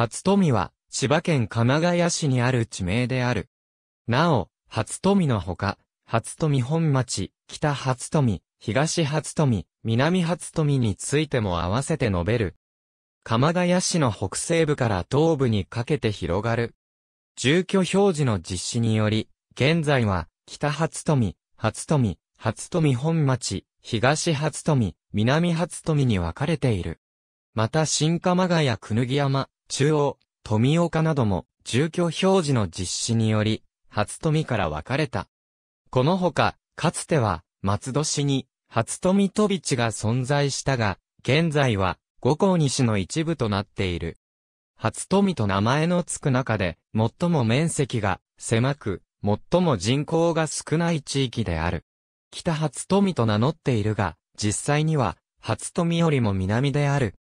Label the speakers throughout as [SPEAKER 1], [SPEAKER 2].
[SPEAKER 1] 初富は、千葉県鎌ヶ谷市にある地名である。なお、初富のほか、初富本町、北初富、東初富、南初富についても合わせて述べる。鎌ヶ谷市の北西部から東部にかけて広がる。住居表示の実施により、現在は、北初富、初富、初富本町、東初富、南初富に分かれている。また新鎌ヶ谷くぬぎ山、中央、富岡なども住居表示の実施により、初富から分かれた。このほか、かつては、松戸市に、初富飛び地が存在したが、現在は、五校西の一部となっている。初富と名前の付く中で、最も面積が狭く、最も人口が少ない地域である。北初富と名乗っているが、実際には、初富よりも南である。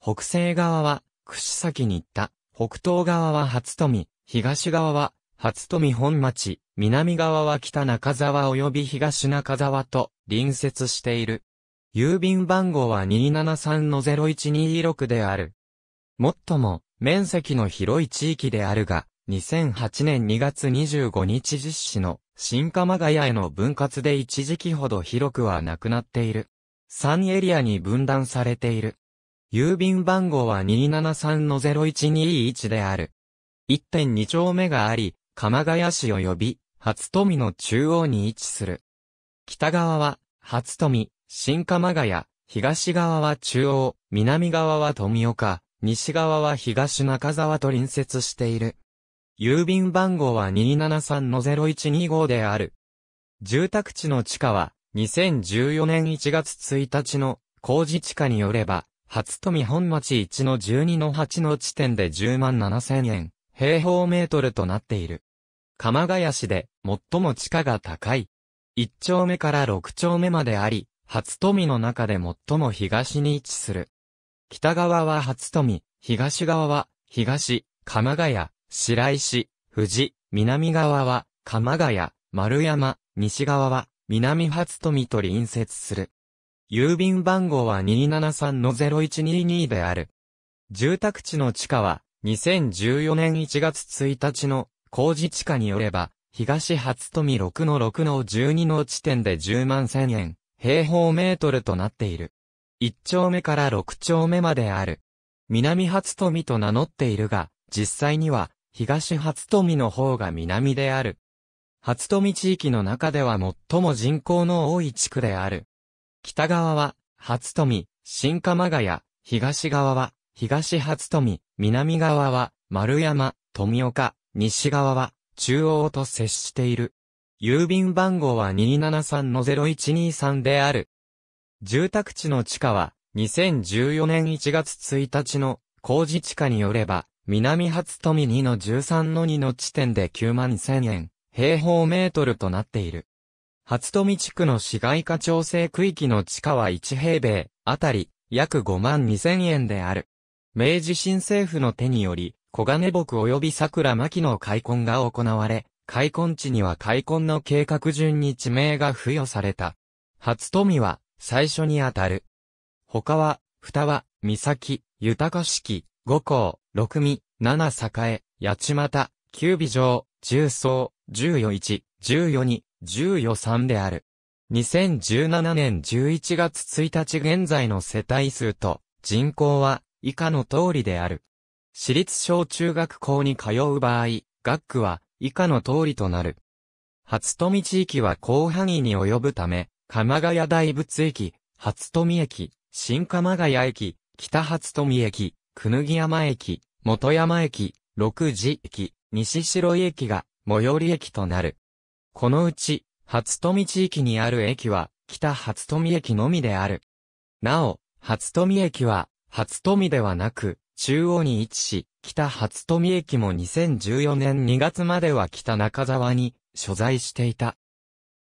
[SPEAKER 1] 北西側は、串崎に行った。北東側は初富、東側は初富本町、南側は北中沢及び東中沢と隣接している。郵便番号は273-0126である。もっとも、面積の広い地域であるが、2008年2月25日実施の新鎌ヶ谷への分割で一時期ほど広くはなくなっている。3エリアに分断されている。郵便番号は273-0121である。1.2丁目があり、鎌ヶ谷市及び、初富の中央に位置する。北側は、初富、新鎌ヶ谷、東側は中央、南側は富岡、西側は東中沢と隣接している。郵便番号は273-0125である。住宅地の地下は、2014年1月1日の工事地下によれば、初富本町1の12の8の地点で10万7千円、平方メートルとなっている。鎌ヶ谷市で最も地価が高い。1丁目から6丁目まであり、初富の中で最も東に位置する。北側は初富、東側は東、鎌ヶ谷、白石、富士、南側は鎌ヶ谷、丸山、西側は南初富と隣接する。郵便番号は273-0122である。住宅地の地下は、2014年1月1日の工事地下によれば、東初富6の6の12の地点で10万千円、平方メートルとなっている。1丁目から6丁目まである。南初富と名乗っているが、実際には、東初富の方が南である。初富地域の中では最も人口の多い地区である。北側は、初富、新鎌ヶ谷、東側は、東初富、南側は、丸山、富岡、西側は、中央と接している。郵便番号は273-0123である。住宅地の地下は、2014年1月1日の工事地下によれば、南初富2の13の2の地点で9万1000円、平方メートルとなっている。初富地区の市街化調整区域の地価は1平米、あたり、約5万2000円である。明治新政府の手により、小金木及び桜牧の開墾が行われ、開墾地には開墾の計画順に地名が付与された。初富は、最初にあたる。他は、二は、三崎、豊敷、五甲、六味、七栄、八幡、九尾城、十層、十四一、十四二、10予算である。2017年11月1日現在の世帯数と人口は以下の通りである。私立小中学校に通う場合、学区は以下の通りとなる。初富地域は広範囲に及ぶため、鎌ヶ谷大仏駅、初富駅、新鎌ヶ谷駅、北初富駅、くぬぎ山駅、元山駅、六時駅、西白井駅が最寄り駅となる。このうち、初富地域にある駅は、北初富駅のみである。なお、初富駅は、初富ではなく、中央に位置し、北初富駅も2014年2月までは北中沢に所在していた。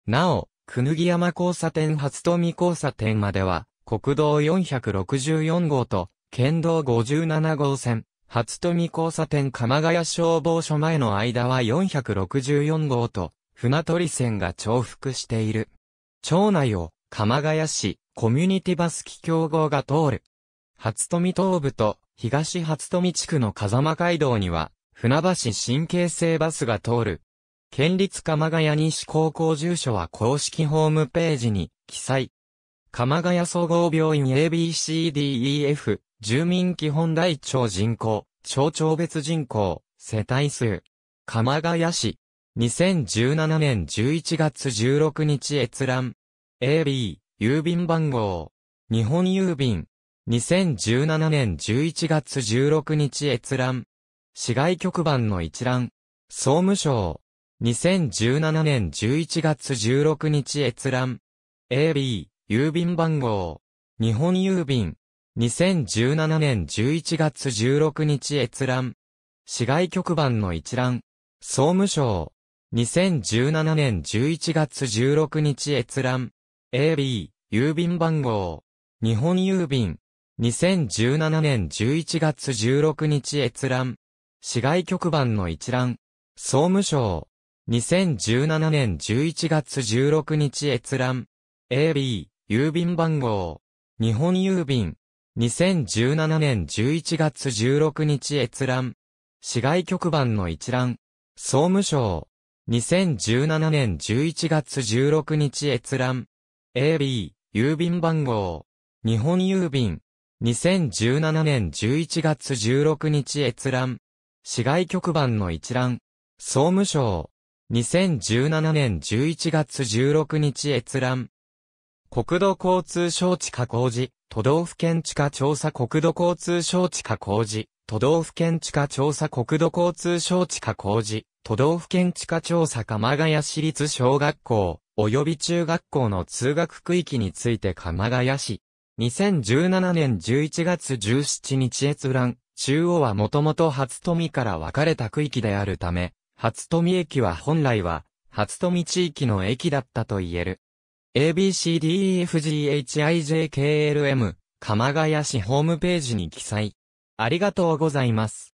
[SPEAKER 1] なお、くぬぎ山交差点初富交差点までは、国道464号と、県道57号線、初富交差点鎌ヶ谷消防署前の間は464号と、船取線が重複している。町内を鎌ヶ谷市コミュニティバス機競合が通る。初富東部と東初富地区の風間街道には船橋新京成バスが通る。県立鎌ヶ谷西高校住所は公式ホームページに記載。鎌ヶ谷総合病院 ABCDEF 住民基本台帳人口、町町別人口、世帯数。鎌ヶ谷市。2017年11月16日閲覧。AB、郵便番号。日本郵便。2017年11月16日閲覧。市外局番の一覧。総務省。2017年11月16日閲覧。AB、郵便番号。日本郵便。2017年11月16日閲覧。市外局番の一覧。総務省。2017年11月16日閲覧。AB、郵便番号。日本郵便。2017年11月16日閲覧。市外局番の一覧。総務省。2017年11月16日閲覧。AB、郵便番号。日本郵便。2017年11月16日閲覧。市外局番の一覧。総務省。2017年11月16日閲覧。AB、郵便番号。日本郵便。2017年11月16日閲覧。市外局番の一覧。総務省。2017年11月16日閲覧。国土交通省地下工事、都道府県地下調査国土交通省地下工事、都道府県地下調査国土交通省地下工事、都道府県地下調査鎌ヶ谷市立小学校、及び中学校の通学区域について鎌ヶ谷市。2017年11月17日閲覧、中央はもともと初富から分かれた区域であるため、初富駅は本来は、初富地域の駅だったと言える。ABCDEFGHIJKLM、鎌ヶ谷市ホームページに記載。ありがとうございます。